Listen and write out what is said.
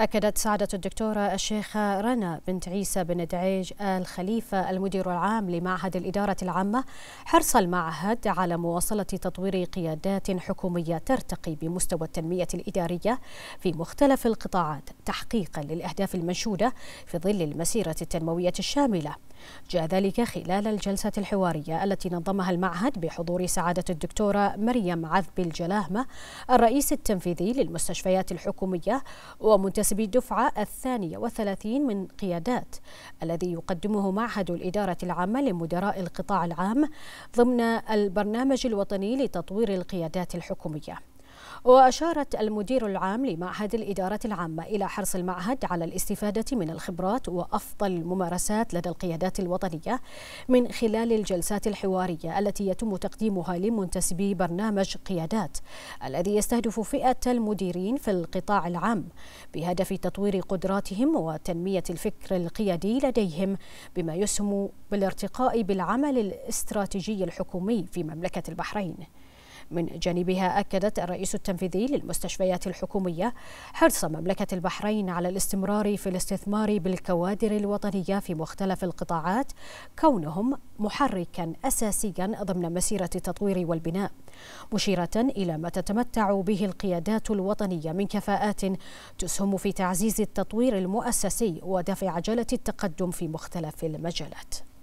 أكدت سعادة الدكتورة الشيخة رنا بنت عيسى بن دعيج آل خليفة المدير العام لمعهد الإدارة العامة حرص المعهد على مواصلة تطوير قيادات حكومية ترتقي بمستوى التنمية الإدارية في مختلف القطاعات تحقيقا للأهداف المنشودة في ظل المسيرة التنموية الشاملة جاء ذلك خلال الجلسة الحوارية التي نظمها المعهد بحضور سعادة الدكتورة مريم عذب الجلاهمة الرئيس التنفيذي للمستشفيات الحكومية ومنتسب حسب الدفعة الثانية وثلاثين من قيادات الذي يقدمه معهد الإدارة العامة لمدراء القطاع العام ضمن البرنامج الوطني لتطوير القيادات الحكومية وأشارت المدير العام لمعهد الإدارة العامة إلى حرص المعهد على الاستفادة من الخبرات وأفضل الممارسات لدى القيادات الوطنية من خلال الجلسات الحوارية التي يتم تقديمها لمنتسبي برنامج قيادات الذي يستهدف فئة المديرين في القطاع العام بهدف تطوير قدراتهم وتنمية الفكر القيادي لديهم بما يسهم بالارتقاء بالعمل الاستراتيجي الحكومي في مملكة البحرين من جانبها أكدت الرئيس التنفيذي للمستشفيات الحكومية حرص مملكة البحرين على الاستمرار في الاستثمار بالكوادر الوطنية في مختلف القطاعات كونهم محركا أساسيا ضمن مسيرة التطوير والبناء مشيرة إلى ما تتمتع به القيادات الوطنية من كفاءات تسهم في تعزيز التطوير المؤسسي ودفع عجلة التقدم في مختلف المجالات